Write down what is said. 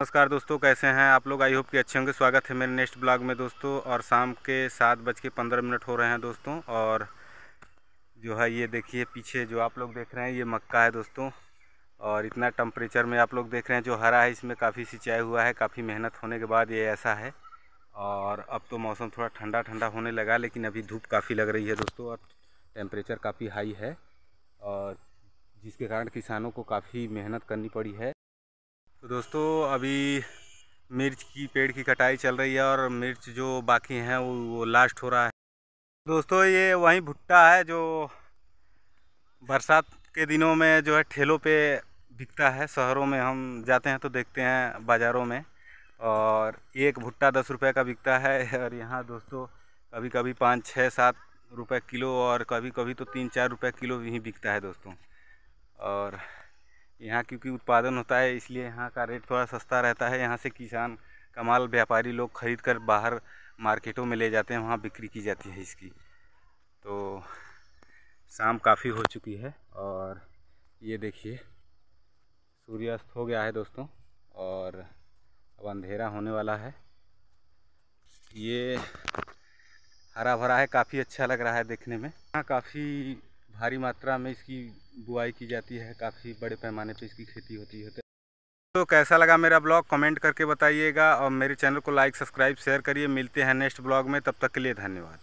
नमस्कार दोस्तों कैसे हैं आप लोग आई होप कि अच्छे होंगे स्वागत है मेरे नेक्स्ट ब्लॉग में दोस्तों और शाम के सात बज के पंद्रह मिनट हो रहे हैं दोस्तों और जो है ये देखिए पीछे जो आप लोग देख रहे हैं ये मक्का है दोस्तों और इतना टम्परेचर में आप लोग देख रहे हैं जो हरा है इसमें काफ़ी सिंचाई हुआ है काफ़ी मेहनत होने के बाद ये ऐसा है और अब तो मौसम थोड़ा ठंडा ठंडा होने लगा लेकिन अभी धूप काफ़ी लग रही है दोस्तों और टेम्परेचर काफ़ी हाई है और जिसके कारण किसानों को काफ़ी मेहनत करनी पड़ी है तो दोस्तों अभी मिर्च की पेड़ की कटाई चल रही है और मिर्च जो बाकी हैं वो, वो लास्ट हो रहा है दोस्तों ये वही भुट्टा है जो बरसात के दिनों में जो है ठेलों पे बिकता है शहरों में हम जाते हैं तो देखते हैं बाज़ारों में और एक भुट्टा दस रुपए का बिकता है और यहाँ दोस्तों कभी कभी पाँच छः सात रुपए किलो और कभी कभी तो तीन चार रुपए किलो भी बिकता है दोस्तों और यहाँ क्योंकि उत्पादन होता है इसलिए यहाँ का रेट थोड़ा सस्ता रहता है यहाँ से किसान कमाल व्यापारी लोग खरीद कर बाहर मार्केटों में ले जाते हैं वहाँ बिक्री की जाती है इसकी तो शाम काफ़ी हो चुकी है और ये देखिए सूर्यास्त हो गया है दोस्तों और अब अंधेरा होने वाला है ये हरा भरा है काफ़ी अच्छा लग रहा है देखने में यहाँ काफ़ी भारी मात्रा में इसकी बुआई की जाती है काफ़ी बड़े पैमाने पे इसकी खेती होती है तो कैसा लगा मेरा ब्लॉग कमेंट करके बताइएगा और मेरे चैनल को लाइक सब्सक्राइब शेयर करिए मिलते हैं नेक्स्ट ब्लॉग में तब तक के लिए धन्यवाद